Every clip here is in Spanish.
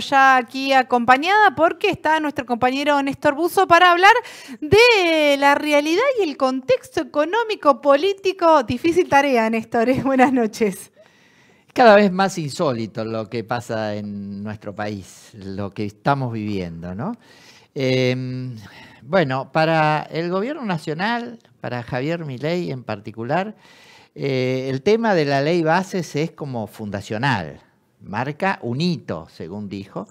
ya aquí acompañada porque está nuestro compañero Néstor Buzo para hablar de la realidad y el contexto económico, político. Difícil tarea, Néstor. ¿eh? Buenas noches. Cada vez más insólito lo que pasa en nuestro país, lo que estamos viviendo, em, bueno, para el gobierno nacional, para Javier Milei en particular, eh, el tema de la ley bases es como fundacional marca un hito, según dijo,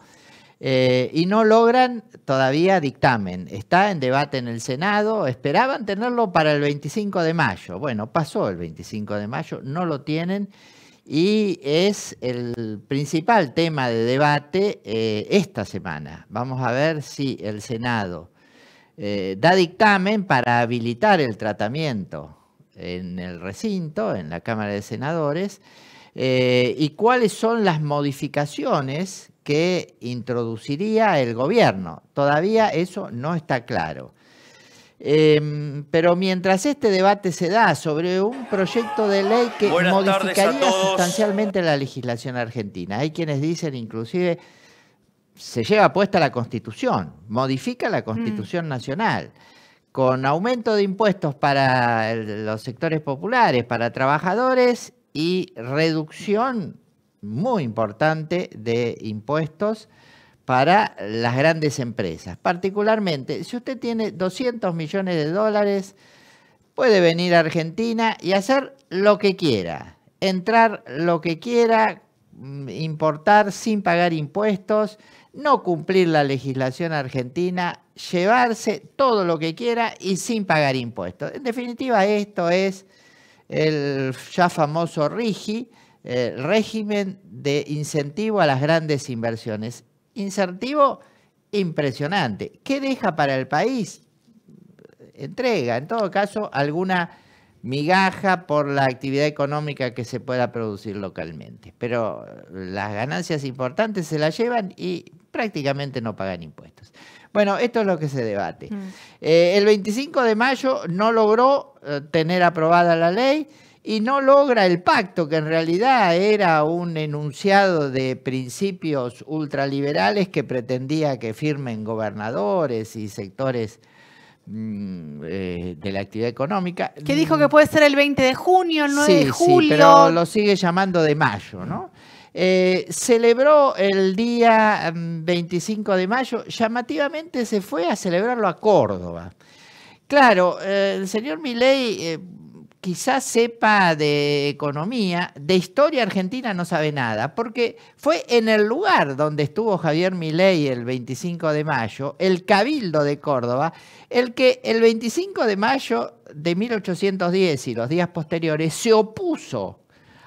eh, y no logran todavía dictamen. Está en debate en el Senado, esperaban tenerlo para el 25 de mayo. Bueno, pasó el 25 de mayo, no lo tienen y es el principal tema de debate eh, esta semana. Vamos a ver si el Senado eh, da dictamen para habilitar el tratamiento en el recinto, en la Cámara de Senadores. Eh, y cuáles son las modificaciones que introduciría el gobierno. Todavía eso no está claro. Em, pero mientras este debate se da sobre un proyecto de ley que modificaría sustancialmente la legislación argentina, hay quienes dicen inclusive se lleva puesta la constitución, modifica la constitución mm. nacional, con aumento de impuestos para los sectores populares, para trabajadores y reducción muy importante de impuestos para las grandes empresas. Particularmente, si usted tiene 200 millones de dólares, puede venir a Argentina y hacer lo que quiera, entrar lo que quiera, mm, importar sin pagar impuestos, no cumplir la legislación argentina, llevarse todo lo que quiera y sin pagar impuestos. En definitiva, esto es el ya famoso RIGI, régimen de incentivo a las grandes inversiones. Incentivo impresionante. ¿Qué deja para el país? Entrega, en todo caso, alguna migaja por la actividad económica que se pueda producir localmente. Pero eh, las ganancias importantes se las llevan y prácticamente no pagan impuestos. Bueno, esto es lo que se debate. Mm. Eh, el 25 de mayo no logró eh, tener aprobada la ley y no logra el pacto, que en realidad era un enunciado de principios ultraliberales que pretendía que firmen gobernadores y sectores Mm, eh, de la actividad económica. Que dijo que mm, puede ser el 20 de junio, el 9 de julio. Sí, pero lo sigue llamando de mayo, ¿no? Eh, celebró el día 25 mm, de mayo, llamativamente se fue a celebrarlo a Córdoba. Claro, eh, el señor Milei quizás sepa de economía, de historia argentina no sabe nada, porque fue en el lugar donde estuvo Javier Milei el 25 de mayo, el Cabildo de Córdoba, el que el 25 de mayo de 1810 y los días posteriores se opuso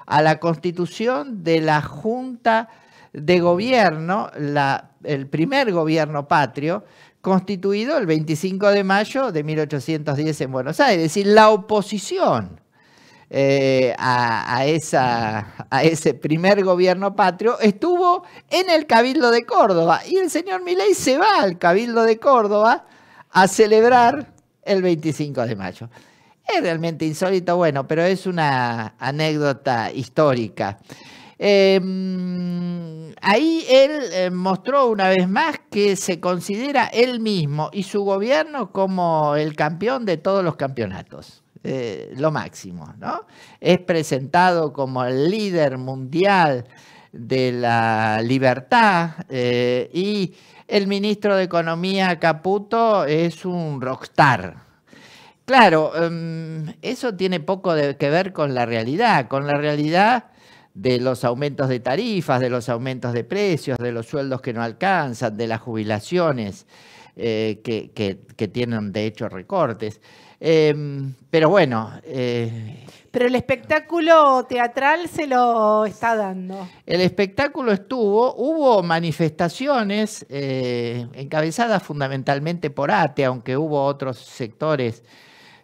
a la constitución de la Junta de Gobierno, la, el primer gobierno patrio, constituido el 25 de mayo de 1810 en Buenos Aires. Es decir, la oposición eh, a, esa, a, ese primer gobierno patrio estuvo en el Cabildo de Córdoba y el señor Milei se va al Cabildo de Córdoba a celebrar el 25 de mayo. Es realmente insólito, bueno, pero es una anécdota histórica. Em, ahí él eh, mostró una vez más que se considera él mismo y su gobierno como el campeón de todos los campeonatos. Eh, lo máximo, ¿no? Es presentado como el líder mundial de la libertad eh, y el ministro de Economía Caputo es un rockstar. Claro, em, eso tiene poco que ver con la realidad. Con la realidad de los aumentos de tarifas, de los aumentos de precios, de los sueldos que no alcanzan, de las jubilaciones eh, que, tienen de hecho recortes. Em, pero bueno. Eh, pero el espectáculo teatral se lo está dando. El espectáculo estuvo, hubo manifestaciones eh, encabezadas fundamentalmente por ATE, aunque hubo otros sectores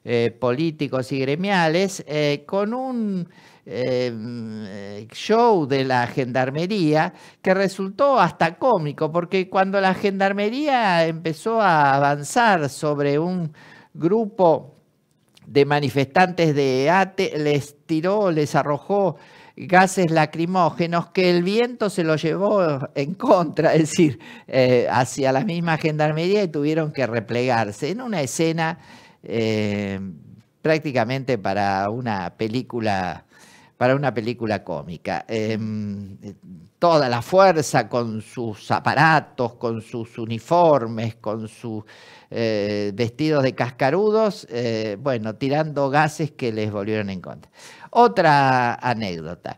eh, políticos y gremiales, eh, con un eh, mm, show de la gendarmería que resultó hasta cómico, porque cuando la gendarmería empezó a avanzar sobre un grupo de manifestantes de ATE, les tiró, les arrojó gases lacrimógenos que el viento se lo llevó en contra, es decir, hacia la misma gendarmería y tuvieron que replegarse en una escena eh, prácticamente para una película para una película cómica. Em, toda la fuerza con sus aparatos, con sus uniformes, con sus eh, vestidos de cascarudos, eh, bueno, tirando gases que les volvieron en contra. Otra anécdota.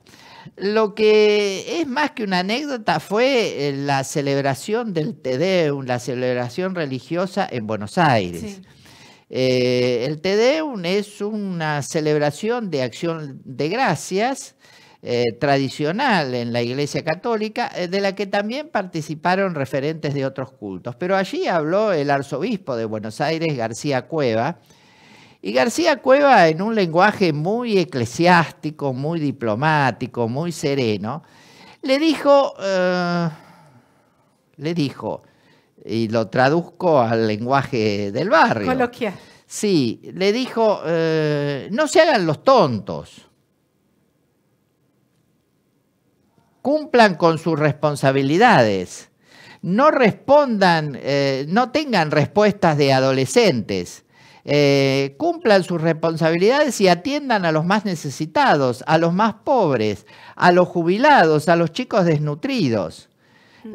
Lo que es más que una anécdota fue la celebración del Tedeum, la celebración religiosa en Buenos Aires. Eh, el Te es una celebración de acción de gracias eh, tradicional en la Iglesia Católica, eh, de la que también participaron referentes de otros cultos. Pero allí habló el arzobispo de Buenos Aires, García Cueva, y García Cueva en un lenguaje muy eclesiástico, muy diplomático, muy sereno, le dijo, le dijo, y lo traduzco al lenguaje del barrio. Coloquial. Sí, le dijo, eh, no se hagan los tontos. Cumplan con sus responsabilidades. No respondan, eh, no tengan respuestas de adolescentes. Eh, cumplan sus responsabilidades y atiendan a los más necesitados, a los más pobres, a los jubilados, a los chicos desnutridos. Mm.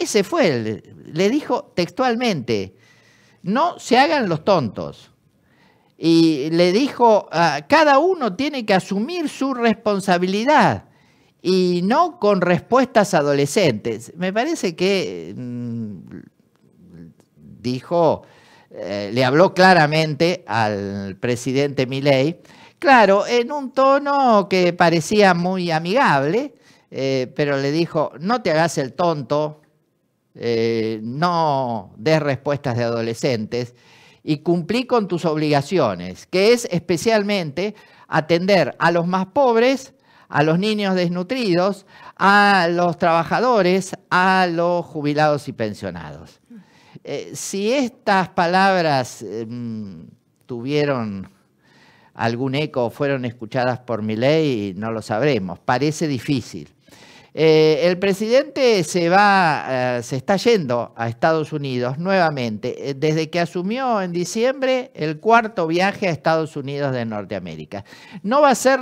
Ese fue, el, le dijo textualmente, no se hagan los tontos. Y le dijo, ah, cada uno tiene que asumir su responsabilidad y no con respuestas adolescentes. Me parece que mm, dijo, eh, le habló claramente al presidente Milei, claro, en un tono que parecía muy amigable, eh, pero le dijo, no te hagas el tonto, eh, no des respuestas de adolescentes y cumplí con tus obligaciones, que es especialmente atender a los más pobres, a los niños desnutridos, a los trabajadores, a los jubilados y pensionados. Eh, si estas palabras em, tuvieron algún eco o fueron escuchadas por mi ley, no lo sabremos. Parece difícil. Eh, el presidente se va, eh, se está yendo a Estados Unidos nuevamente, eh, desde que asumió en diciembre el cuarto viaje a Estados Unidos de Norteamérica. No va a ser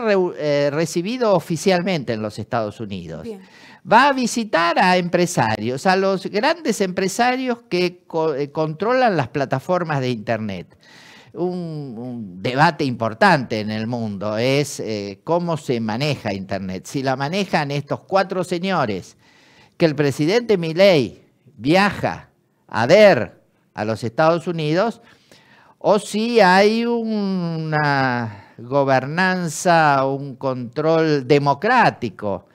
recibido oficialmente en los Estados Unidos. Va a visitar a empresarios, a los grandes empresarios que controlan las plataformas de Internet un, debate importante en el mundo, es eh, cómo se maneja Internet. Si la manejan estos cuatro señores, que el presidente Milei viaja a ver a los Estados Unidos, o si hay una gobernanza, un control democrático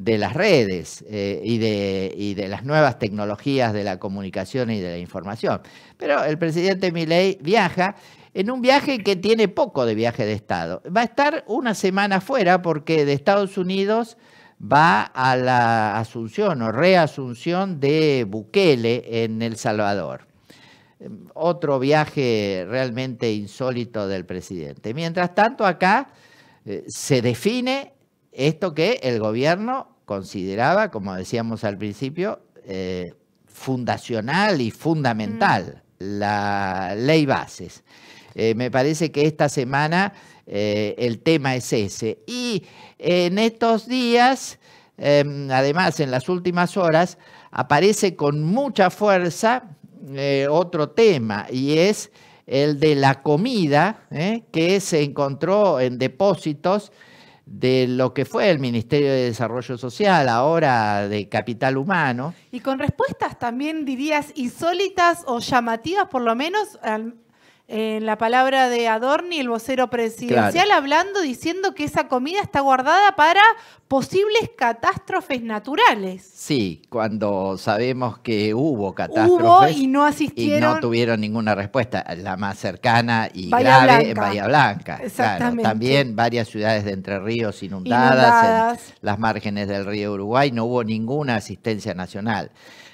de las redes eh, y, de, de, las nuevas tecnologías de la comunicación y de la información. Pero el presidente Milei viaja en un viaje que tiene poco de viaje de Estado. Va a estar una semana fuera porque de Estados Unidos va a la asunción o reasunción de Bukele en El Salvador. Mm, otro viaje realmente insólito del presidente. Mientras tanto, acá eh, se define esto que el gobierno consideraba, como decíamos al principio, eh, fundacional y fundamental, mm. la ley bases. Eh, me parece que esta semana eh, el tema es ese. Y en estos días, em, además en las últimas horas, aparece con mucha fuerza otro tema y es el de la comida que se encontró en depósitos de lo que fue el Ministerio de Desarrollo Social, ahora de Capital Humano. Y con respuestas también dirías insólitas o llamativas, por lo menos, en la palabra de Adorni, el vocero presidencial, hablando, diciendo que esa comida está guardada para posibles catástrofes naturales. Sí, cuando sabemos que hubo catástrofes y no asistieron. Y no tuvieron ninguna respuesta. La más cercana y grave en Bahía Blanca. también varias ciudades de Entre Ríos inundadas, las márgenes del río Uruguay, no hubo ninguna asistencia nacional.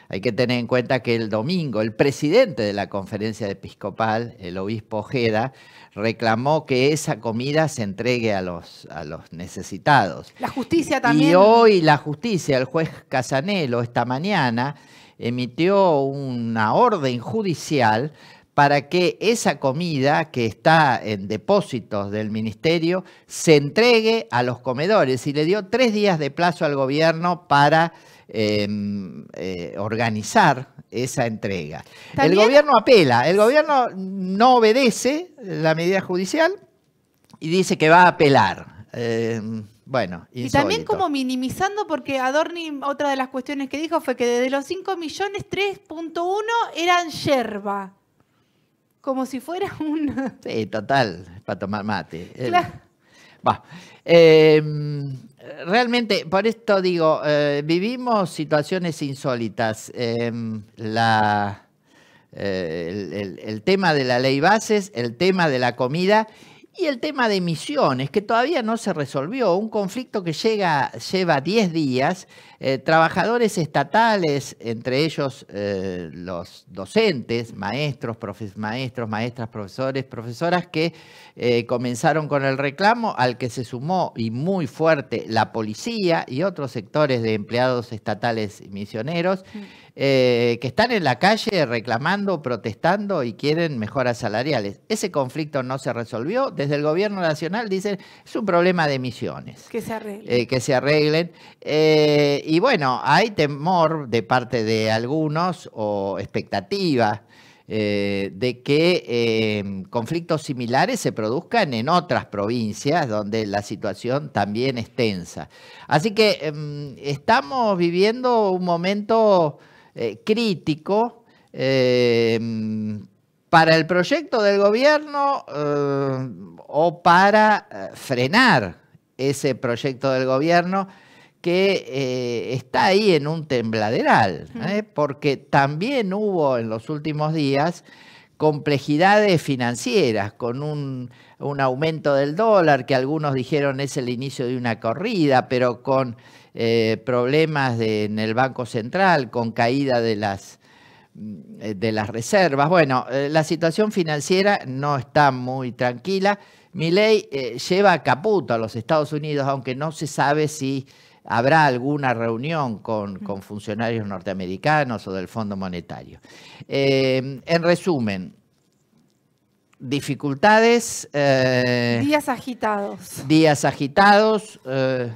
Hay que tener en cuenta que el domingo el presidente de la conferencia episcopal, el obispo Ojeda, reclamó que esa comida se entregue a los, a los necesitados. La justicia también. Y hoy la justicia, el juez Casanelo, esta mañana, emitió una orden judicial para que esa comida que está en depósitos del ministerio se entregue a los comedores y le dio tres días de plazo al gobierno para Em, eh, organizar esa entrega. El gobierno apela, el gobierno no obedece la medida judicial y dice que va a apelar. Em, bueno, y también como minimizando, porque Adorni, otra de las cuestiones que dijo fue que de los 5 millones, 3.1 eran yerba. Como si fuera un... Sí, total, para tomar mate. Claro. Eh, em, realmente, por esto digo, eh, vivimos situaciones insólitas. Em, la, eh, el, el, tema de la ley bases, el tema de la comida y el tema de misiones, que todavía no se resolvió, un conflicto que llega, lleva 10 días, eh, trabajadores estatales, entre ellos eh, los docentes, maestros, maestros, maestras, profesores, profesoras, que eh, comenzaron con el reclamo, al que se sumó y muy fuerte la policía y otros sectores de empleados estatales y misioneros. Mm. Eh, que están en la calle reclamando, protestando y quieren mejoras salariales. Ese conflicto no se resolvió. Desde el gobierno nacional dicen, es un problema de emisiones. Eh, que se arreglen. que eh, se arreglen. y bueno, hay temor de parte de algunos o expectativas de que em, conflictos similares se produzcan en otras provincias donde la situación también es tensa. Así que em, estamos viviendo un momento eh, crítico eh, para el proyecto del gobierno eh, o para frenar ese proyecto del gobierno que está ahí en un tembladeral, porque también hubo en los últimos días complejidades financieras, con un, aumento del dólar, que algunos dijeron es el inicio de una corrida, pero con eh, problemas en el Banco Central, con caída de las, eh, de las reservas. Bueno, eh, la situación financiera no está muy tranquila. Mi ley lleva a Caputo a los Estados Unidos, aunque no se sabe si habrá alguna reunión con, funcionarios norteamericanos o del Fondo Monetario. Eh, en resumen, dificultades. Eh, días agitados. Días agitados, eh,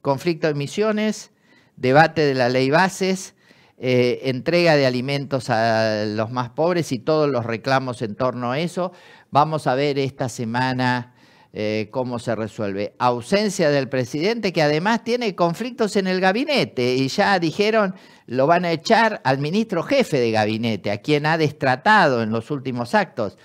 conflicto de misiones, debate de la ley bases, entrega de alimentos a los más pobres y todos los reclamos en torno a eso. Vamos a ver esta semana eh, cómo se resuelve. Ausencia del presidente que además tiene conflictos en el gabinete y ya dijeron lo van a echar al ministro jefe de gabinete, a quien ha destratado en los últimos actos.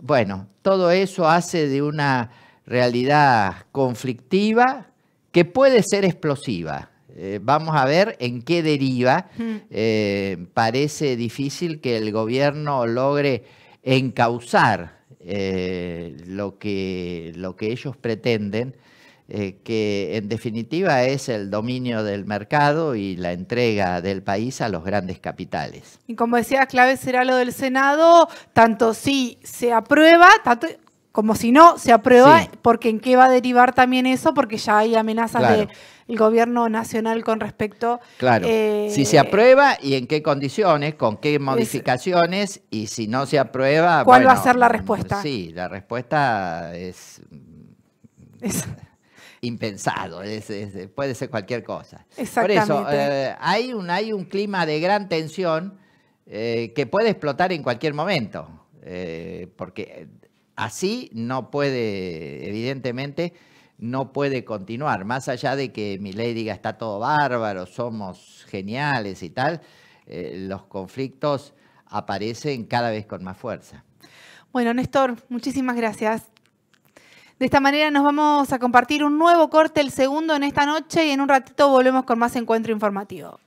Bueno, todo eso hace de una realidad conflictiva que puede ser explosiva. Eh, vamos a ver en qué deriva. Hmm. Eh, parece difícil que el gobierno logre encauzar eh, lo, que, lo que ellos pretenden, eh, que en definitiva es el dominio del mercado y la entrega del país a los grandes capitales. Y como decía, clave será lo del Senado, tanto si se aprueba, como si no se aprueba, porque en qué va a derivar también eso, porque ya hay amenazas del gobierno nacional con respecto. Claro. Eh, si se aprueba y en qué condiciones, con qué modificaciones, y si no se aprueba. ¿Cuál va a ser la respuesta? Sí, la respuesta es. Mm, impensado, puede ser cualquier cosa. Exactamente. Por eso, eh, hay, un, hay un clima de gran tensión eh, que puede explotar en cualquier momento. porque así no puede, evidentemente, no puede continuar. Más allá de que mi ley diga está todo bárbaro, somos geniales y tal, eh, los conflictos aparecen cada vez con más fuerza. Bueno, Néstor, muchísimas gracias. De esta manera nos vamos a compartir un nuevo corte, el segundo en esta noche, y en un ratito volvemos con más encuentro informativo.